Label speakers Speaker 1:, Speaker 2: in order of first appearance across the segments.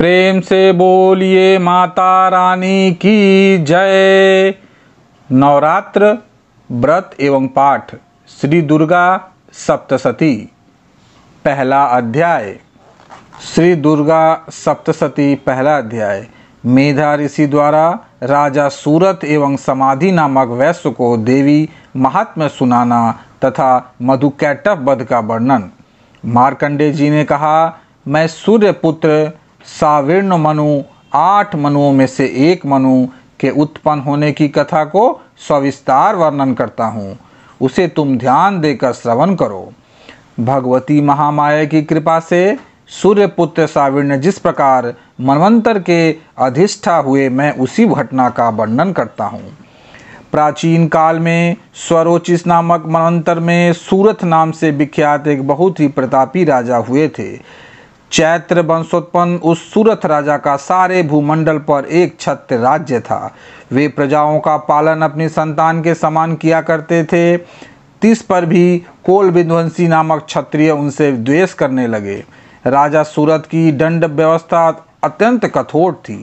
Speaker 1: प्रेम से बोलिए माता रानी की जय नवरात्र व्रत एवं पाठ श्री दुर्गा सप्तशती पहला अध्याय श्री दुर्गा सप्तशती पहला अध्याय मेधा ऋषि द्वारा राजा सूरत एवं समाधि नामक वैश्य को देवी महात्म्य सुनाना तथा मधुकैटव वध का वर्णन मार्कंडे जी ने कहा मैं सूर्यपुत्र सावीर्ण मनु आठ मनुओं में से एक मनु के उत्पन्न होने की कथा को सविस्तार वर्णन करता हूँ उसे तुम ध्यान देकर श्रवण करो भगवती महामाया की कृपा से सूर्यपुत्र साविण्य जिस प्रकार मनवंतर के अधिष्ठा हुए मैं उसी घटना का वर्णन करता हूँ प्राचीन काल में स्वरोचिस नामक मनवंतर में सूरत नाम से विख्यात एक बहुत ही प्रतापी राजा हुए थे चैत्र वंशोत्पन्न उस सूरत राजा का सारे भूमंडल पर एक छत्र राज्य था वे प्रजाओं का पालन अपनी संतान के समान किया करते थे तिस पर भी कोल विध्वंसी नामक क्षत्रिय उनसे द्वेष करने लगे राजा सूरत की दंड व्यवस्था अत्यंत कठोर थी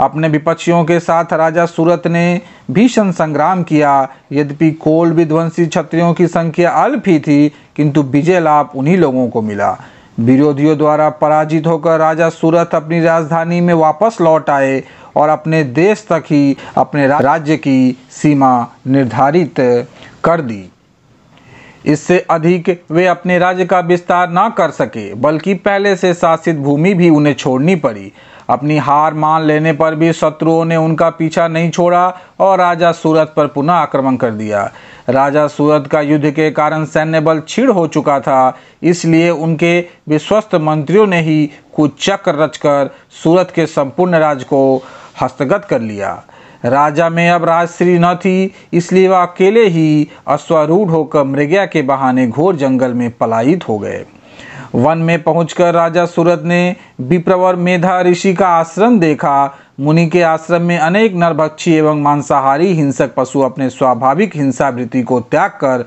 Speaker 1: अपने विपक्षियों के साथ राजा सूरत ने भीषण संग्राम किया यद्यपि कोल विध्वंसी क्षत्रियों की संख्या अल्प ही थी किंतु विजय लाभ उन्हीं लोगों को मिला विरोधियों द्वारा पराजित होकर राजा सूरत अपनी राजधानी में वापस लौट आए और अपने देश तक ही अपने राज्य की सीमा निर्धारित कर दी इससे अधिक वे अपने राज्य का विस्तार ना कर सके बल्कि पहले से शासित भूमि भी उन्हें छोड़नी पड़ी अपनी हार मान लेने पर भी शत्रुओं ने उनका पीछा नहीं छोड़ा और राजा सूरत पर पुनः आक्रमण कर दिया राजा सूरत का युद्ध के कारण सैन्य बल छिड़ हो चुका था इसलिए उनके विश्वस्त मंत्रियों ने ही कुछ चक्र रचकर सूरत के संपूर्ण राज्य को हस्तगत कर लिया राजा में अब राजश्री न थी इसलिए वह अकेले ही अश्वारूढ़ होकर मृगया के बहाने घोर जंगल में पलायित हो गए वन में पहुंचकर राजा सूरत ने विप्रवर मेधा ऋषि का आश्रम देखा मुनि के आश्रम में अनेक नरभक्षी एवं मांसाहारी हिंसक पशु अपने स्वाभाविक हिंसा वृत्ति को त्याग कर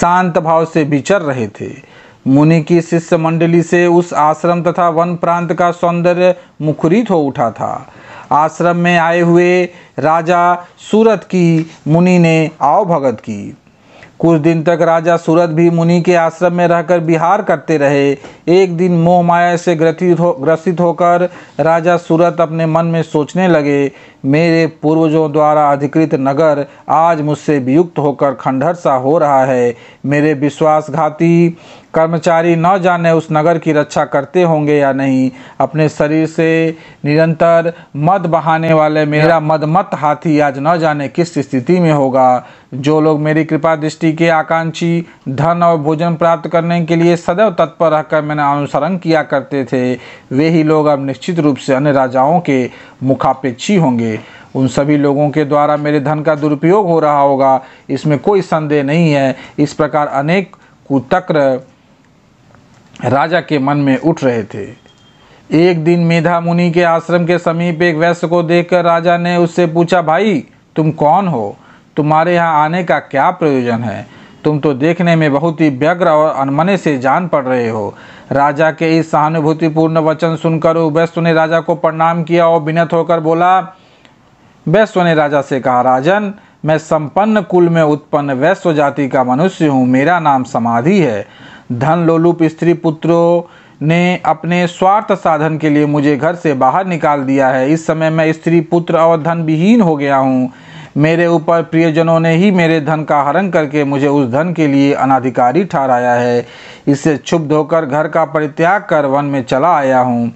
Speaker 1: शांत भाव से विचर रहे थे मुनि की शिष्य मंडली से उस आश्रम तथा वन प्रांत का सौंदर्य मुखरित हो उठा था आश्रम में आए हुए राजा सूरत की मुनि ने आवभगत की कुछ दिन तक राजा सूरत भी मुनि के आश्रम में रहकर बिहार करते रहे एक दिन मोह माया से ग्रथित हो ग्रसित होकर राजा सूरत अपने मन में सोचने लगे मेरे पूर्वजों द्वारा अधिकृत नगर आज मुझसे वियुक्त होकर खंडहर सा हो रहा है मेरे विश्वासघाती कर्मचारी न जाने उस नगर की रक्षा करते होंगे या नहीं अपने शरीर से निरंतर मद बहाने वाले मेरा मद मत हाथी आज न जाने किस स्थिति में होगा जो लोग मेरी कृपा दृष्टि के आकांक्षी धन और भोजन प्राप्त करने के लिए सदैव तत्पर रहकर मैंने अनुसरण किया करते थे वे ही लोग अब निश्चित रूप से अन्य राजाओं के मुखापेक्षी होंगे उन सभी लोगों के द्वारा मेरे धन का दुरुपयोग हो रहा होगा इसमें कोई संदेह नहीं है इस प्रकार अनेक कुतक्र राजा के मन में उठ रहे थे एक दिन मेधा मुनि के आश्रम के समीप एक वैश्य को देखकर राजा ने उससे पूछा भाई तुम कौन हो तुम्हारे यहाँ आने का क्या प्रयोजन है तुम तो देखने में बहुत ही व्यग्र और अनमने से जान पड़ रहे हो राजा के इस सहानुभूतिपूर्ण वचन सुनकर वैश्व ने राजा को प्रणाम किया और विनत होकर बोला वैश्व ने राजा से कहा राजन मैं संपन्न कुल में उत्पन्न वैश्व जाति का मनुष्य हूँ मेरा नाम समाधि है धन लोलुप स्त्री पुत्रों ने अपने स्वार्थ साधन के लिए मुझे घर से बाहर निकाल दिया है इस समय मैं स्त्री पुत्र और धन विहीन हो गया हूँ मेरे ऊपर प्रियजनों ने ही मेरे धन का हरण करके मुझे उस धन के लिए अनाधिकारी ठहराया है इससे छुप धोकर घर का परित्याग कर वन में चला आया हूँ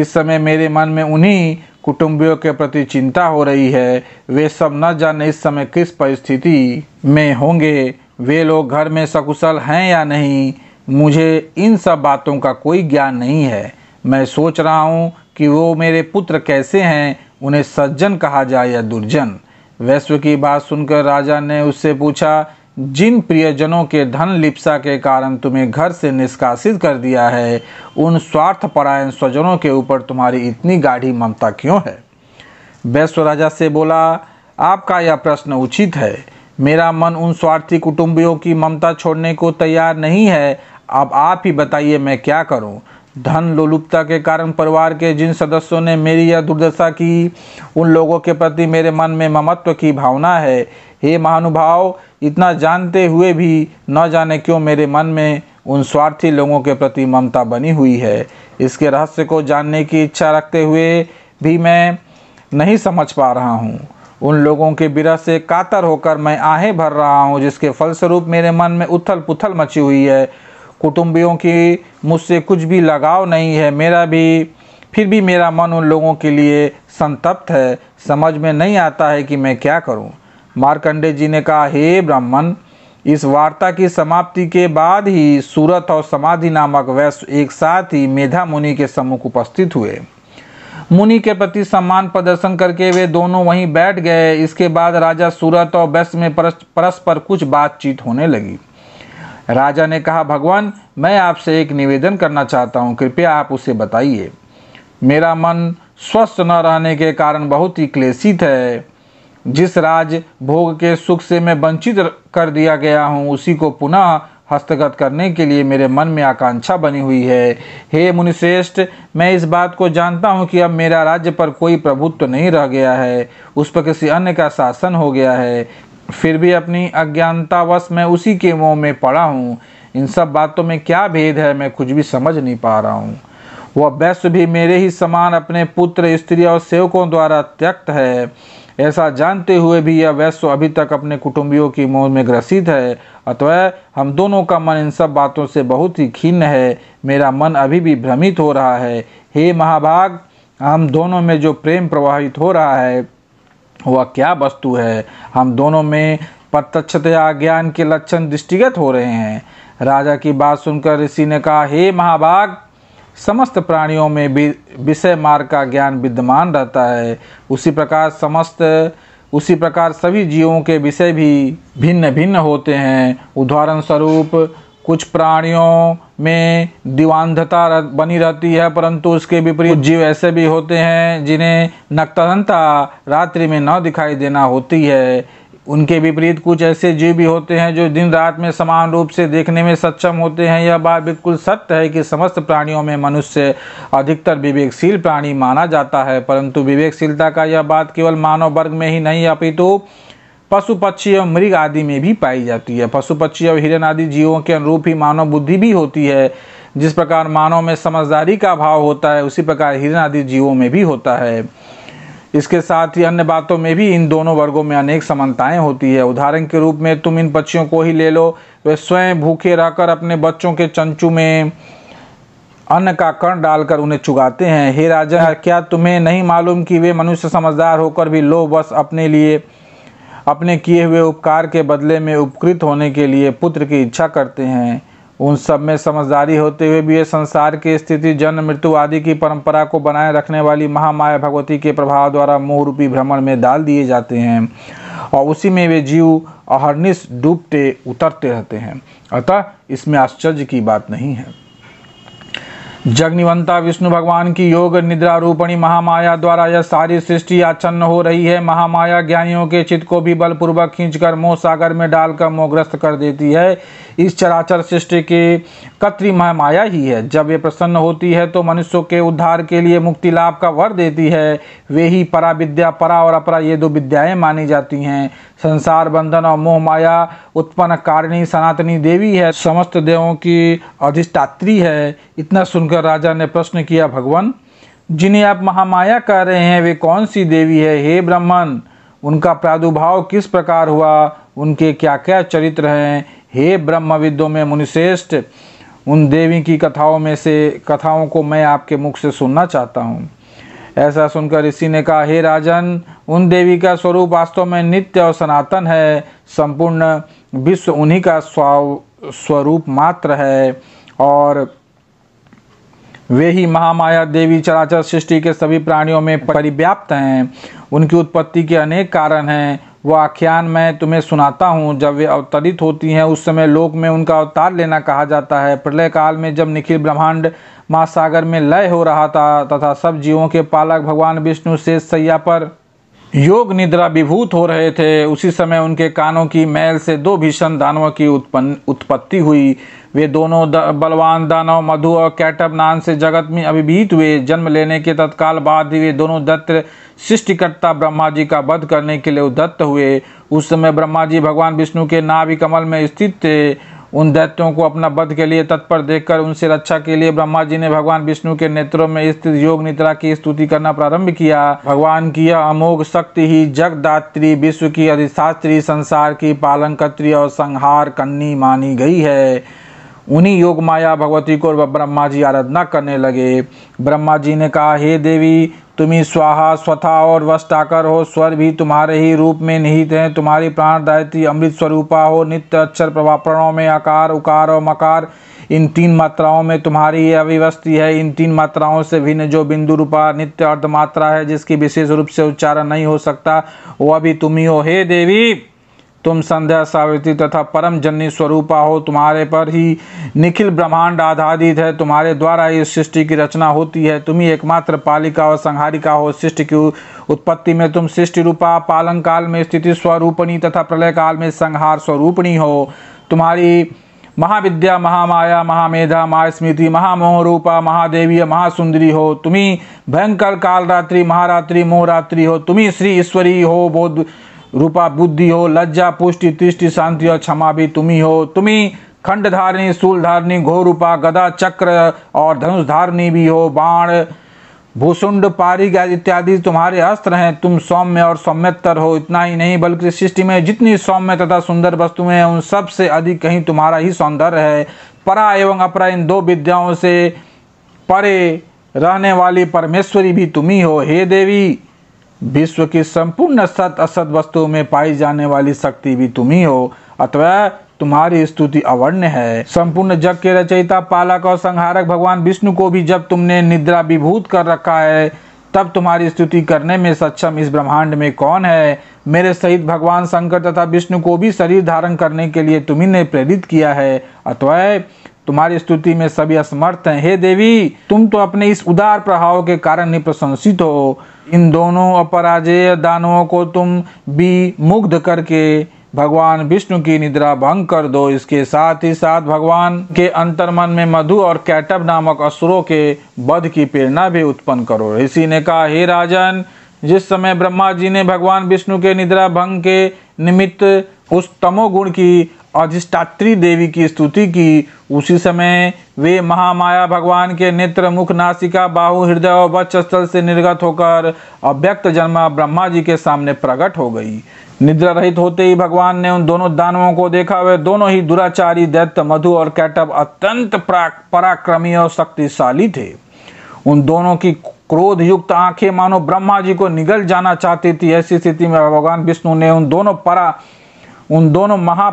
Speaker 1: इस समय मेरे मन में उन्हीं कुटुंबियों के प्रति चिंता हो रही है वे सब न जाने इस समय किस परिस्थिति में होंगे वे लोग घर में सकुशल हैं या नहीं मुझे इन सब बातों का कोई ज्ञान नहीं है मैं सोच रहा हूँ कि वो मेरे पुत्र कैसे हैं उन्हें सज्जन कहा जाए या दुर्जन वैश्व की बात सुनकर राजा ने उससे पूछा जिन प्रियजनों के धन लिप्सा के कारण तुम्हें घर से निष्कासित कर दिया है उन स्वार्थपरायण स्वजनों के ऊपर तुम्हारी इतनी गाढ़ी ममता क्यों है वैश्व राजा से बोला आपका यह प्रश्न उचित है मेरा मन उन स्वार्थी कुटुंबियों की ममता छोड़ने को तैयार नहीं है अब आप ही बताइए मैं क्या करूं धन लोलुपता के कारण परिवार के जिन सदस्यों ने मेरी यह दुर्दशा की उन लोगों के प्रति मेरे मन में ममत्व की भावना है हे महानुभाव इतना जानते हुए भी न जाने क्यों मेरे मन में उन स्वार्थी लोगों के प्रति ममता बनी हुई है इसके रहस्य को जानने की इच्छा रखते हुए भी मैं नहीं समझ पा रहा हूँ उन लोगों के बिरह से कातर होकर मैं आहें भर रहा हूँ जिसके फलस्वरूप मेरे मन में उथल पुथल मची हुई है कुटुंबियों की मुझसे कुछ भी लगाव नहीं है मेरा भी फिर भी मेरा मन उन लोगों के लिए संतप्त है समझ में नहीं आता है कि मैं क्या करूं। मार्कंडे जी ने कहा हे ब्राह्मण इस वार्ता की समाप्ति के बाद ही सूरत और समाधि नामक वैश्य एक साथ ही मेधा मुनि के सम्मुख उपस्थित हुए मुनि के प्रति सम्मान प्रदर्शन करके वे दोनों वहीं बैठ गए इसके बाद राजा सूरत और वैश्य में परस्पर कुछ बातचीत होने लगी राजा ने कहा भगवान मैं आपसे एक निवेदन करना चाहता हूँ कृपया आप उसे बताइए मेरा मन स्वस्थ न रहने के कारण बहुत ही क्लेशित है जिस राज भोग के सुख से मैं वंचित कर दिया गया हूँ उसी को पुनः हस्तगत करने के लिए मेरे मन में आकांक्षा बनी हुई है हे मुनिश्रेष्ठ मैं इस बात को जानता हूँ कि अब मेरा राज्य पर कोई प्रभुत्व तो नहीं रह गया है उस पर किसी अन्य का शासन हो गया है फिर भी अपनी अज्ञानतावश मैं उसी के मुँह में पड़ा हूँ इन सब बातों में क्या भेद है मैं कुछ भी समझ नहीं पा रहा हूँ वह वैश्य भी मेरे ही समान अपने पुत्र स्त्री और सेवकों द्वारा त्यक्त है ऐसा जानते हुए भी यह वैश्य अभी तक अपने कुटुंबियों की मोह में ग्रसित है अतः हम दोनों का मन इन सब बातों से बहुत ही खिन्न है मेरा मन अभी भी भ्रमित हो रहा है हे महाभाग हम दोनों में जो प्रेम प्रवाहित हो रहा है वह क्या वस्तु है हम दोनों में प्रत्यक्षतया ज्ञान के लक्षण दृष्टिगत हो रहे हैं राजा की बात सुनकर ऋषि ने कहा हे महाभाग समस्त प्राणियों में विषय मार्ग का ज्ञान विद्यमान रहता है उसी प्रकार समस्त उसी प्रकार सभी जीवों के विषय भी भिन्न भिन्न होते हैं उदाहरण स्वरूप कुछ प्राणियों में दीवानधता बनी रहती है परंतु उसके विपरीत जीव ऐसे भी होते हैं जिन्हें नक्तरंता रात्रि में न दिखाई देना होती है उनके विपरीत कुछ ऐसे जीव भी होते हैं जो दिन रात में समान रूप से देखने में सक्षम होते हैं यह बात बिल्कुल सत्य है कि समस्त प्राणियों में मनुष्य अधिकतर विवेकशील प्राणी माना जाता है परंतु विवेकशीलता का यह बात केवल मानव वर्ग में ही नहीं अपितु तो पशु पक्षी एवं मृग आदि में भी पाई जाती है पशु पक्षी एवं हिरण आदि जीवों के अनुरूप ही मानव बुद्धि भी होती है जिस प्रकार मानव में समझदारी का अभाव होता है उसी प्रकार हिरण आदि जीवों में भी होता है इसके साथ ही अन्य बातों में भी इन दोनों वर्गों में अनेक समानताएं होती है उदाहरण के रूप में तुम इन पक्षियों को ही ले लो वे स्वयं भूखे रहकर अपने बच्चों के चंचू में अन्न का कण डालकर उन्हें चुगाते हैं हे राजा क्या तुम्हें नहीं मालूम कि वे मनुष्य समझदार होकर भी लो बस अपने लिए अपने किए हुए उपकार के बदले में उपकृत होने के लिए पुत्र की इच्छा करते हैं उन सब में समझदारी होते हुए भी ये संसार की स्थिति जन्म मृत्यु आदि की परंपरा को बनाए रखने वाली महामाया भगवती के प्रभाव द्वारा मोह रूपी भ्रमण में डाल दिए जाते हैं और उसी में वे जीव अहरनिश डूबते उतरते रहते हैं अतः इसमें आश्चर्य की बात नहीं है जगनिवंता विष्णु भगवान की योग निद्रा रूपणी महामाया द्वारा यह सारी सृष्टि आच्छन्न हो रही है महामाया ज्ञानियों के चित्त को भी बलपूर्वक खींचकर मोह सागर में डालकर मोहग्रस्त कर देती है इस चराचर सृष्टि की कत्री महामाया ही है जब ये प्रसन्न होती है तो मनुष्यों के उद्धार के लिए मुक्ति लाभ का वर देती है वे ही परा विद्या परा और अपरा ये दो विद्याएँ मानी जाती हैं संसार बंधन और मोह माया उत्पन्न कारिणी सनातनी देवी है समस्त देवों की अधिष्ठात्री है इतना सुनकर राजा ने प्रश्न किया भगवान जिन्हें आप महामाया कह रहे हैं वे कौन सी देवी है हे ब्राह्मण उनका प्रादुर्भाव किस प्रकार हुआ उनके क्या क्या चरित्र हैं हे ब्रह्म विद्यों में मुनिश्रेष्ठ उन देवी की कथाओं में से कथाओं को मैं आपके मुख से सुनना चाहता हूँ ऐसा सुनकर ऋषि ने कहा हे राजन उन देवी का स्वरूप वास्तव में नित्य और सनातन है संपूर्ण विश्व उन्हीं का स्वरूप मात्र है और वे ही महामाया देवी चराचर सृष्टि के सभी प्राणियों में परिव्याप्त हैं उनकी उत्पत्ति के अनेक कारण हैं आख्यान मैं तुम्हें सुनाता हूँ जब वे अवतरित होती हैं उस समय लोक में उनका अवतार लेना कहा जाता है प्रलय काल में जब निखिल ब्रह्मांड महासागर में लय हो रहा था तथा सब जीवों के पालक भगवान विष्णु शेष सैया पर योग निद्रा विभूत हो रहे थे उसी समय उनके कानों की मैल से दो भीषण दानवों की उत्पन्न उत्पत्ति हुई वे दोनों द, बलवान दानव मधु और कैटब नाम से जगत में अभिभीत हुए जन्म लेने के तत्काल बाद ही वे दोनों दत्त सृष्टिकर्ता ब्रह्मा जी का वध करने के लिए उदत्त हुए उस समय ब्रह्मा जी भगवान विष्णु के नाभि कमल में स्थित थे उन दैत्यों को अपना वध के लिए तत्पर देखकर उनसे रक्षा के लिए ब्रह्मा जी ने भगवान विष्णु के नेत्रों में स्थित योग निद्रा की स्तुति करना प्रारंभ किया भगवान की यह अमोघ शक्ति ही जगदात्री विश्व की अधिशास्त्री संसार की पालनकत्री और संहार कन्नी मानी गई है उन्हीं योग माया भगवती को ब्रह्मा जी आराधना करने लगे ब्रह्मा जी ने कहा हे देवी तुम्ही स्वाहा स्वथा और वस्ताकर हो स्वर भी तुम्हारे ही रूप में निहित हैं तुम्हारी प्राणदायित्री अमृत स्वरूपा हो नित्य अक्षर प्रभाव में आकार उकार और मकार इन तीन मात्राओं में तुम्हारी अभिवस्थी है इन तीन मात्राओं से भिन्न जो बिंदु रूपा नित्य अर्धमात्रा है जिसकी विशेष रूप से उच्चारण नहीं हो सकता वह भी तुम्ही हो हे देवी तुम संध्या सावित्री तथा परम जन्नी स्वरूपा हो तुम्हारे पर ही निखिल ब्रह्मांड आधारित है तुम्हारे द्वारा इस सृष्टि की रचना होती है तुम ही एकमात्र पालिका और संहारिका हो सृष्टि की उत्पत्ति में तुम सृष्टि रूपा पालन काल में स्थिति स्वरूपणी तथा प्रलय काल में संहार स्वरूपणी हो तुम्हारी महाविद्या महामाया महामेधा महास्मृति महामोह रूपा महादेवी महासुंदरी हो तुम्ही भयंकर कालरात्रि महारात्रि मोहरात्रि हो तुम्ही श्री ईश्वरी हो बोध रूपा बुद्धि हो लज्जा पुष्टि तृष्टि शांति और क्षमा भी तुम्ही हो तुम्ही खंड धारिणी सूल घोरूपा गदा चक्र और धनुष भी हो बाण भूसुंड पारिग इत्यादि तुम्हारे अस्त्र हैं तुम सौम्य और सौम्यतर हो इतना ही नहीं बल्कि सृष्टि में जितनी सौम्य तथा सुंदर वस्तुएं हैं उन सब से अधिक कहीं तुम्हारा ही सौंदर्य है परा एवं अपरा इन दो विद्याओं से परे रहने वाली परमेश्वरी भी तुम ही हो हे देवी विश्व की संपूर्ण सत असत वस्तुओं में पाई जाने वाली शक्ति भी तुम ही हो अतः तुम्हारी स्तुति अवर्ण है संपूर्ण जग के रचयिता पालक और संहारक भगवान विष्णु को भी जब तुमने निद्रा विभूत कर रखा है तब तुम्हारी स्तुति करने में सक्षम इस ब्रह्मांड में कौन है मेरे सहित भगवान शंकर तथा विष्णु को भी शरीर धारण करने के लिए तुम्हें प्रेरित किया है अतः तुम्हारी स्तुति में सभी असमर्थ हैं हे देवी तुम तो अपने इस उदार प्रभाव के कारण ही प्रशंसित हो इन दोनों अपराजेय दानवों को तुम भी मुग्ध करके भगवान विष्णु की निद्रा भंग कर दो इसके साथ ही साथ भगवान के अंतर्मन में मधु और कैटब नामक असुरों के बध की प्रेरणा भी उत्पन्न करो ऋषि ने कहा हे राजन जिस समय ब्रह्मा जी ने भगवान विष्णु के निद्रा भंग के निमित्त उस तमोगुण की अधिष्ठात्री देवी की स्तुति की उसी समय वे महामाया भगवान के नेत्र मुख नासिका बाहु हृदय और वच स्थल से निर्गत होकर अव्यक्त जन्मा ब्रह्मा जी के सामने प्रकट हो गई निद्रा रहित होते ही भगवान ने उन दोनों दानवों को देखा वे दोनों ही दुराचारी दैत्य मधु और कैटअप अत्यंत पराक्रमी और शक्तिशाली थे उन दोनों की क्रोध युक्त आंखें मानो ब्रह्मा जी को निगल जाना चाहती थी ऐसी स्थिति में भगवान विष्णु ने उन दोनों परा उन दोनों महा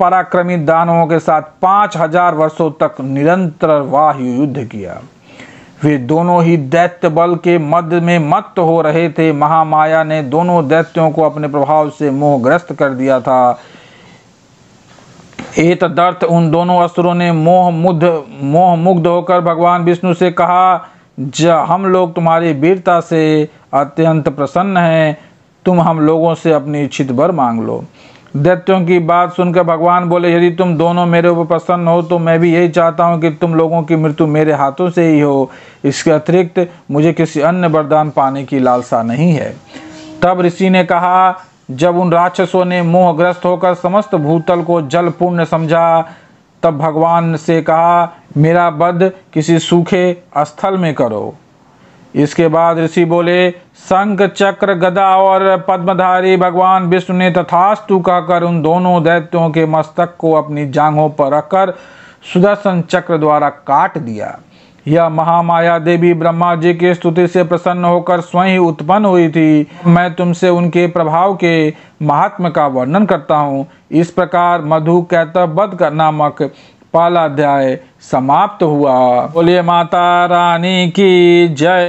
Speaker 1: पराक्रमी दानवों के साथ पांच हजार वर्षो तक निरंतर वाह युद्ध किया वे दोनों ही दैत्य बल के मध्य में मत हो रहे थे महामाया ने दोनों दैत्यों को अपने प्रभाव से मोहग्रस्त कर दिया था एक दर्थ उन दोनों असुरों ने मोह मुग्ध मोह मुग्ध होकर भगवान विष्णु से कहा ज हम लोग तुम्हारी वीरता से अत्यंत प्रसन्न हैं तुम हम लोगों से अपनी इच्छित भर मांग लो दैत्यों की बात सुनकर भगवान बोले यदि तुम दोनों मेरे ऊपर प्रसन्न हो तो मैं भी यही चाहता हूँ कि तुम लोगों की मृत्यु मेरे हाथों से ही हो इसके अतिरिक्त मुझे किसी अन्य वरदान पाने की लालसा नहीं है तब ऋषि ने कहा जब उन राक्षसों ने मोहग्रस्त होकर समस्त भूतल को जल पूर्ण समझा तब भगवान से कहा मेरा बध किसी सूखे स्थल में करो इसके बाद ऋषि बोले संघ चक्र गदा और पद्मधारी भगवान विष्णु ने तथास्तु कहकर उन दोनों दैत्यों के मस्तक को अपनी जांघों पर रखकर सुदर्शन चक्र द्वारा काट दिया यह महामाया देवी ब्रह्मा जी की स्तुति से प्रसन्न होकर स्वयं ही उत्पन्न हुई थी मैं तुमसे उनके प्रभाव के महात्म का वर्णन करता हूँ इस प्रकार मधु कैतव बद का नामक पहला अध्याय समाप्त हुआ बोलिए माता रानी की जय